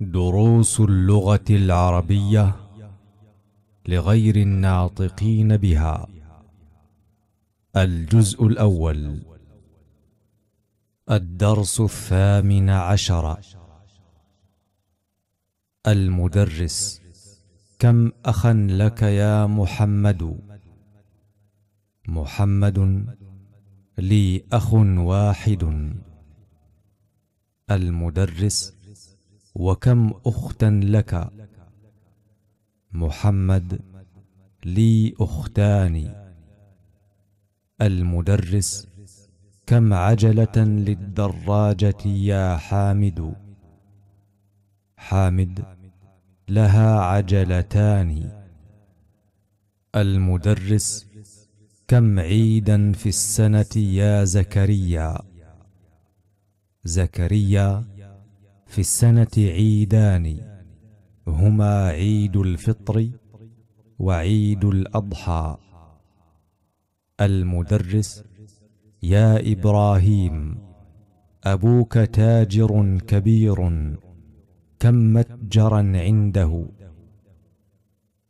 دروس اللغة العربية لغير الناطقين بها الجزء الأول الدرس الثامن عشر المدرس كم أخا لك يا محمد محمد لي أخ واحد المدرس وكم اختا لك محمد لي اختان المدرس كم عجله للدراجه يا حامد حامد لها عجلتان المدرس كم عيدا في السنه يا زكريا زكريا في السنة عيدان هما عيد الفطر وعيد الأضحى المدرس يا إبراهيم أبوك تاجر كبير كم متجرا عنده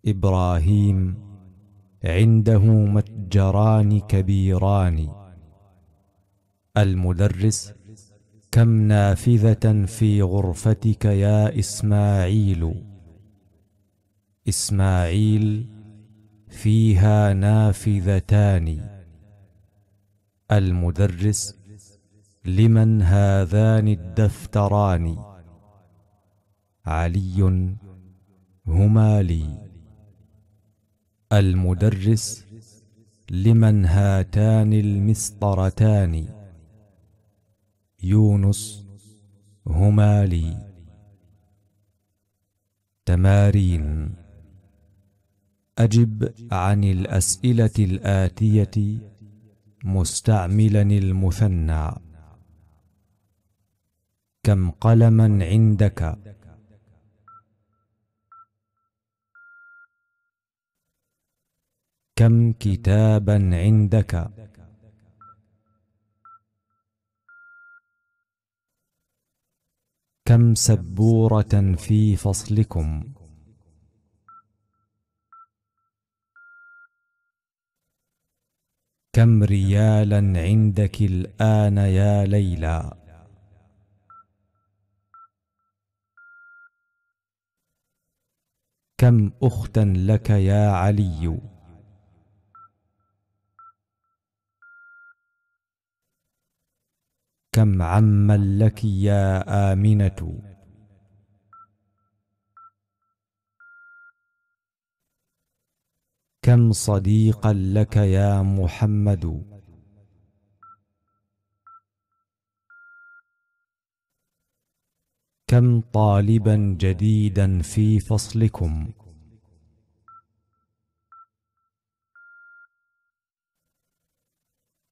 إبراهيم عنده متجران كبيران المدرس كم نافذة في غرفتك يا إسماعيل إسماعيل فيها نافذتان المدرس لمن هذان الدفتران علي هما لي المدرس لمن هاتان المسطرتان يونس هما لي تمارين أجب عن الأسئلة الآتية مستعملا المثنى كم قلما عندك كم كتابا عندك كم سبورة في فصلكم كم ريالا عندك الآن يا ليلى كم أختا لك يا علي كم عما لك يا آمنة كم صديقا لك يا محمد كم طالبا جديدا في فصلكم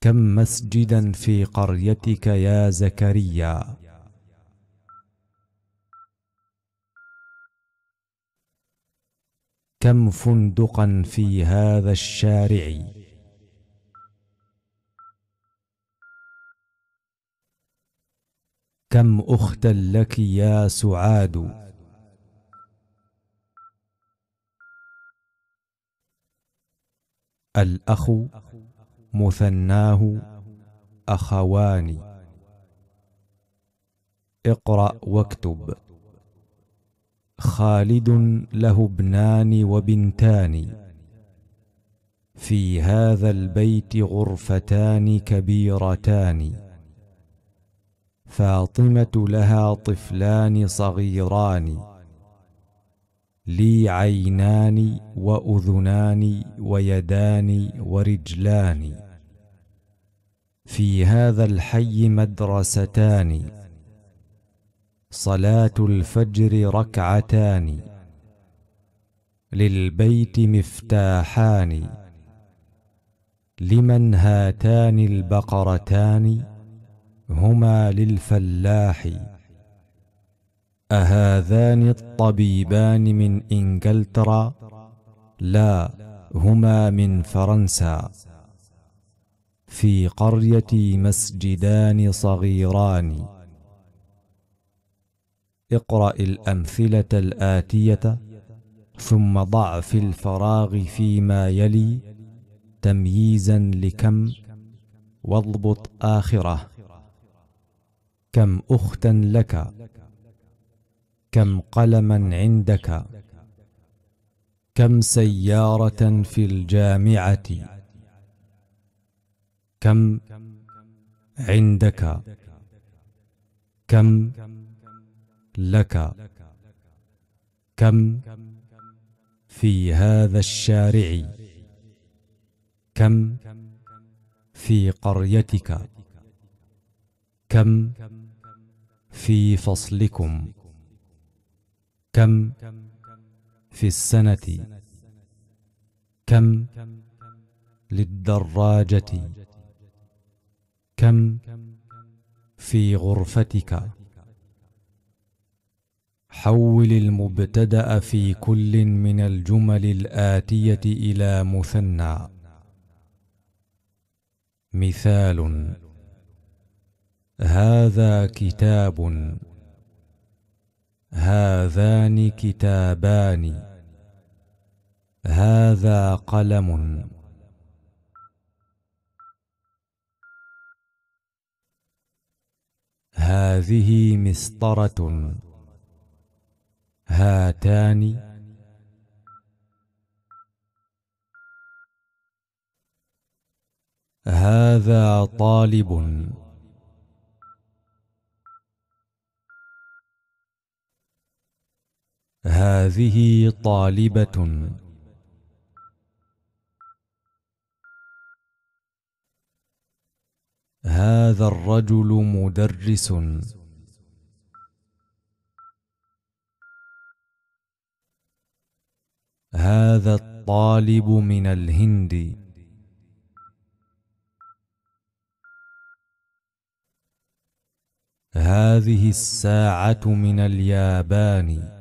كم مسجدا في قريتك يا زكريا كم فندقا في هذا الشارع كم اختا لك يا سعاد الاخ مثناه أخوان اقرأ واكتب خالد له ابنان وبنتان في هذا البيت غرفتان كبيرتان فاطمة لها طفلان صغيران لي عينان واذنان ويدان ورجلان في هذا الحي مدرستان صلاه الفجر ركعتان للبيت مفتاحان لمن هاتان البقرتان هما للفلاح اهذان الطبيبان من انجلترا لا هما من فرنسا في قريتي مسجدان صغيران اقرا الامثله الاتيه ثم ضع في الفراغ فيما يلي تمييزا لكم واضبط اخره كم اختا لك كم قلما عندك كم سياره في الجامعه كم عندك كم لك كم في هذا الشارع كم في قريتك كم في فصلكم كم في السنة كم للدراجة كم في غرفتك حول المبتدا في كل من الجمل الاتيه الى مثنى مثال هذا كتاب هذان كتابان هذا قلم هذه مسطره هاتان هذا طالب هذه طالبة هذا الرجل مدرس هذا الطالب من الهند هذه الساعة من اليابان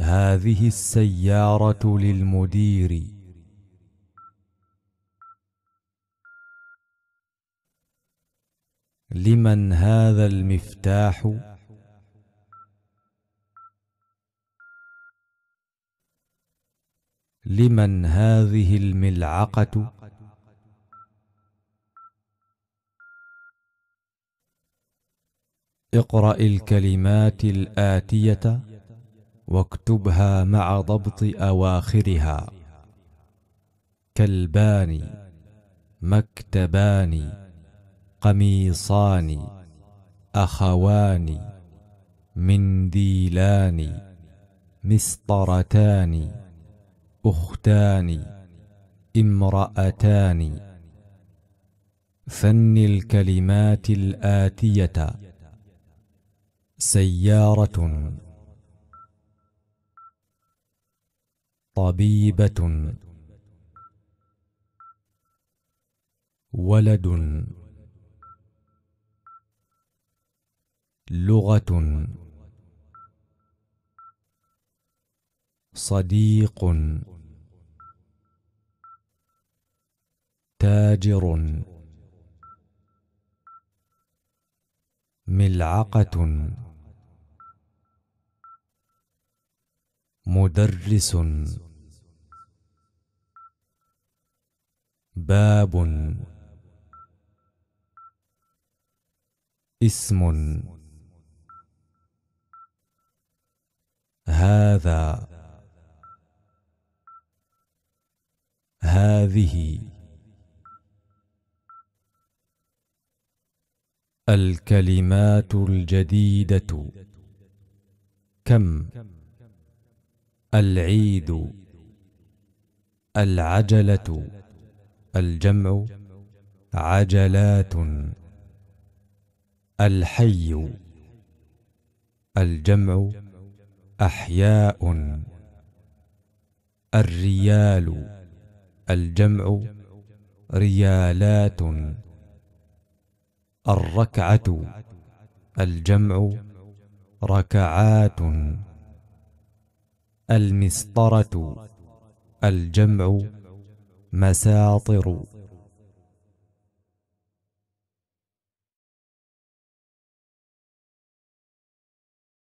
هذه السيارة للمدير لمن هذا المفتاح لمن هذه الملعقة اقرأ الكلمات الآتية واكتبها مع ضبط اواخرها كلبان مكتبان قميصان اخوان منديلان مسطرتان اختان امراتان فن الكلمات الاتيه سياره طبيبة ولد لغة صديق تاجر ملعقة مدرس باب اسم هذا هذه الكلمات الجديده كم العيد العجله الجمع عجلات الحي الجمع احياء الريال الجمع ريالات الركعه الجمع ركعات المسطره الجمع مساطر